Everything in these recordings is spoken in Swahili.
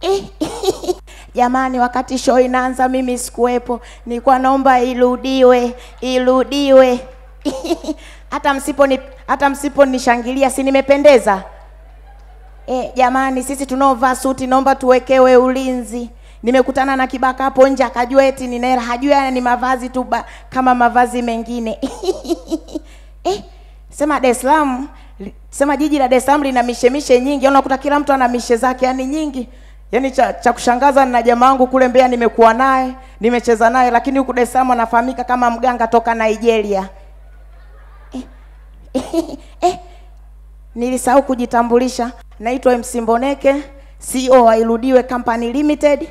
Jamani, wakati show inaanza mimi sikuwepo, nilikuwa naomba irudiwe, irudiwe. hata msipo ni, hata msiponishangilia si nimependeza eh? Jamani, sisi tunaovaa suti naomba tuwekewe ulinzi. Nimekutana na kibaka hapo nje akajua eti ni hela, hajui haya ni mavazi tu kama mavazi mengine eh, sema Dar es Salaam, sema jiji la Dar es Salaam lina mishemishe nyingi, unakuta kila mtu ana mishe zake yani nyingi Yaani cha, cha kushangaza na jamaa wangu kule Mbeya nimekuwa naye, nimecheza naye lakini huku Dar es Salaam anafahamika kama mganga toka Nigeria. Eh, eh, eh. Nilisahau kujitambulisha. Naitwa MC Mboneke, CEO wa Irudiwe Company Limited.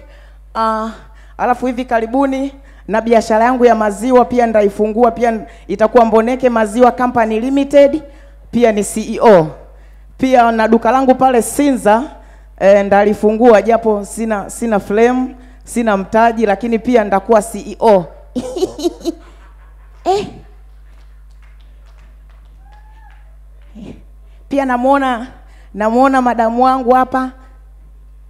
Uh, alafu hivi karibuni na biashara yangu ya maziwa pia ndaifungua pia itakuwa Mboneke Maziwa Company Limited, pia ni CEO. Pia na duka langu pale Sinza e, ndalifungua japo sina sina flame, sina mtaji, lakini pia ndakuwa CEO eh. eh. Pia namwona namwona madamu wangu hapa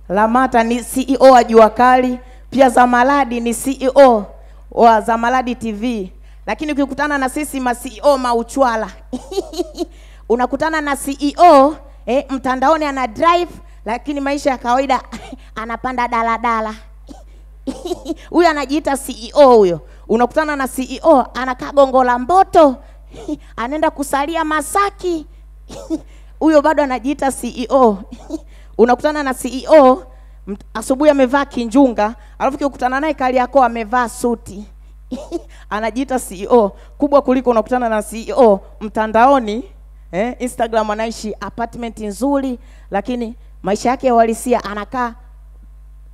Lamata ni CEO wa Jua Kali, pia Zamaladi ni CEO wa Zamaladi TV, lakini ukikutana na sisi ma CEO mauchwala unakutana na CEO eh, mtandaoni ana drive lakini maisha ya kawaida anapanda daladala huyu anajiita CEO huyo, unakutana na CEO anakaa Gongo la Mboto, anaenda kusalia Masaki, huyo bado anajiita CEO. Unakutana na CEO asubuhi amevaa kinjunga, alafu ukikutana naye Kariakoo amevaa suti anajiita CEO kubwa kuliko unakutana na CEO mtandaoni eh, Instagram anaishi apartment nzuri, lakini maisha yake ya uhalisia, anakaa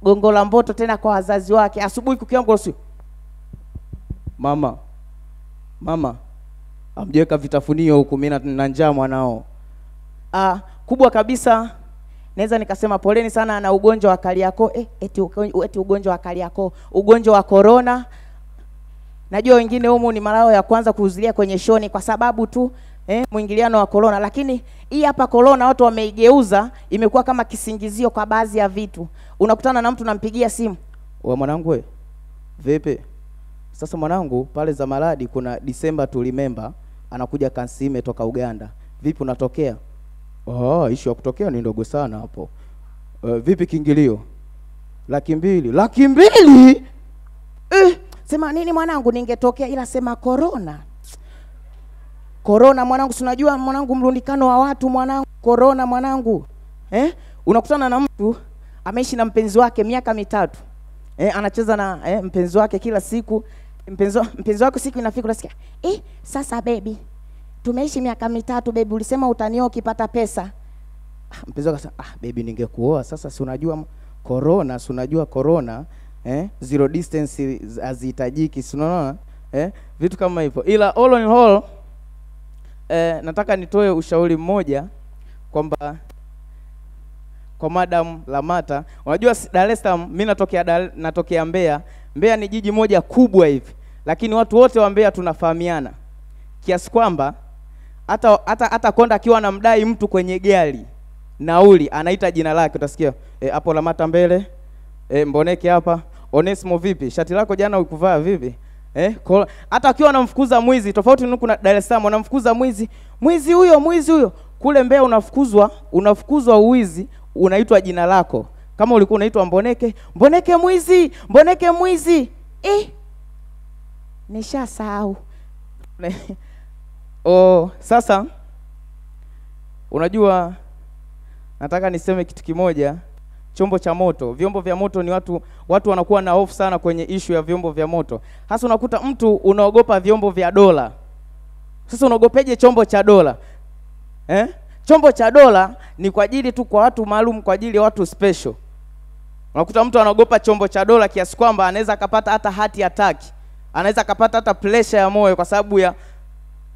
gongo la mboto tena kwa wazazi wake. Asubuhi kukiamka, mama, mama, amjiweka vitafunio huku, mimi na njaa mwanao. Ah, kubwa kabisa naweza nikasema poleni sana na ugonjwa wa Kariakoo eh, eti, eti ugonjwa wa Kariakoo, ugonjwa wa korona. Najua wengine humu ni marao ya kwanza kuhudhuria kwenye shoni kwa sababu tu eh, mwingiliano wa korona lakini hii hapa korona watu wameigeuza, imekuwa kama kisingizio kwa baadhi ya vitu. Unakutana na mtu nampigia simu, we mwanangu, we vipi? Sasa mwanangu, pale za maradi kuna Disemba tulimemba, anakuja Kansime toka Uganda. Vipi unatokea? Oh, ah, ishu ya kutokea ni ndogo sana hapo. Uh, vipi kiingilio? Laki mbili. Laki mbili? Eh, sema nini mwanangu, ningetokea ila sema corona. Korona mwanangu, si mwanangu, mrundikano wa watu mwanangu, korona mwanangu eh? Unakutana na mtu ameishi na mpenzi wake miaka mitatu eh, anacheza na eh, mpenzi wake kila siku mpenzi, mpenzi wako siku inafika unasikia eh, sasa baby, tumeishi miaka mitatu baby, ulisema utanioa ukipata pesa. Ah, mpenzi wako ah, baby, ningekuoa sasa, si unajua corona, si unajua corona eh, zero distance hazihitajiki, si unaona eh, vitu kama hivyo, ila all in all e, nataka nitoe ushauri mmoja kwamba kwa Madam Lamata, unajua Dar es Salaam, mimi natokea natokea Mbeya. Mbeya ni jiji moja kubwa hivi, lakini watu wote wa Mbeya tunafahamiana kiasi kwamba hata hata hata Konda akiwa anamdai mtu kwenye gari nauli, anaita jina lake, utasikia e, hapo Lamata mbele, e, Mboneke hapa, Onesimo vipi, shati lako jana ukuvaa vipi? Eh, kwa hata akiwa anamfukuza mwizi tofauti na kuna Dar es Salaam anamfukuza mwizi, mwizi huyo, mwizi huyo. Kule Mbeya unafukuzwa, unafukuzwa uwizi, unaitwa jina lako. Kama ulikuwa unaitwa Mboneke, Mboneke mwizi, Mboneke mwizi. Eh. Nishasahau. oh, sasa unajua nataka niseme kitu kimoja chombo cha moto. Vyombo vya moto ni watu, watu wanakuwa na hofu sana kwenye ishu ya vyombo vya moto, hasa unakuta mtu unaogopa vyombo vya dola. Sasa unaogopeje chombo cha dola eh? Chombo cha dola ni kwa ajili tu kwa watu maalum, kwa ajili ya watu special. Unakuta mtu anaogopa chombo cha dola kiasi kwamba anaweza akapata hata hati attack, anaweza akapata hata pressure ya moyo kwa sababu ya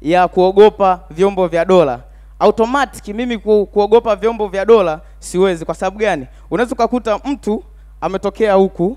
ya kuogopa vyombo vya dola. Automatic mimi kuogopa vyombo vya dola siwezi. Kwa sababu gani? Unaweza ukakuta mtu ametokea huku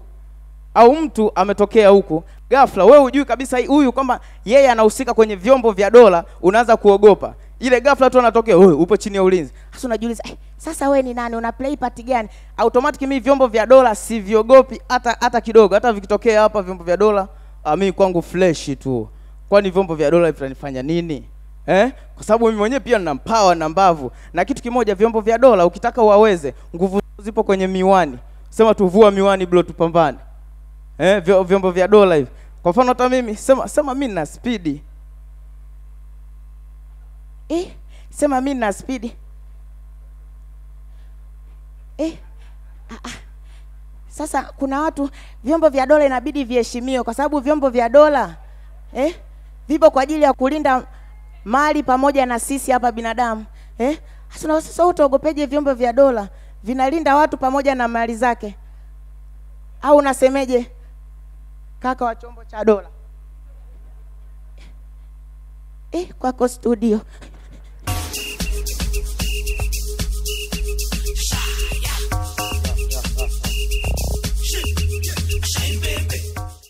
au mtu ametokea huku ghafla, wewe hujui kabisa huyu kwamba yeye anahusika kwenye vyombo vya dola, unaanza kuogopa ile ghafla tu anatokea, wewe upo chini ya ulinzi. hasa unajiuliza eh, sasa wewe ni nani? Una play part gani? Automatic mimi vyombo vya dola sivyogopi hata hata kidogo. Hata vikitokea hapa vyombo vya dola, ah, mimi kwangu fresh tu, kwani vyombo vya dola vitanifanya nini? eh? kwa sababu mimi mwenyewe pia nina mpawa na mbavu na kitu kimoja vyombo vya dola ukitaka uwaweze nguvu zipo kwenye miwani sema tuvua miwani blo tupambane eh? vyombo vya dola hivi kwa mfano hata mimi sema sema mi nina spidi eh? sema mi nina spidi eh? ah, ah. Sasa kuna watu vyombo vya dola inabidi viheshimiwe, kwa sababu vyombo vya dola eh, vipo kwa ajili ya kulinda mali pamoja na sisi hapa binadamu eh? Sasa utaogopeje vyombo vya dola vinalinda watu pamoja na mali zake, au unasemeje kaka wa chombo cha dola eh? Kwako studio.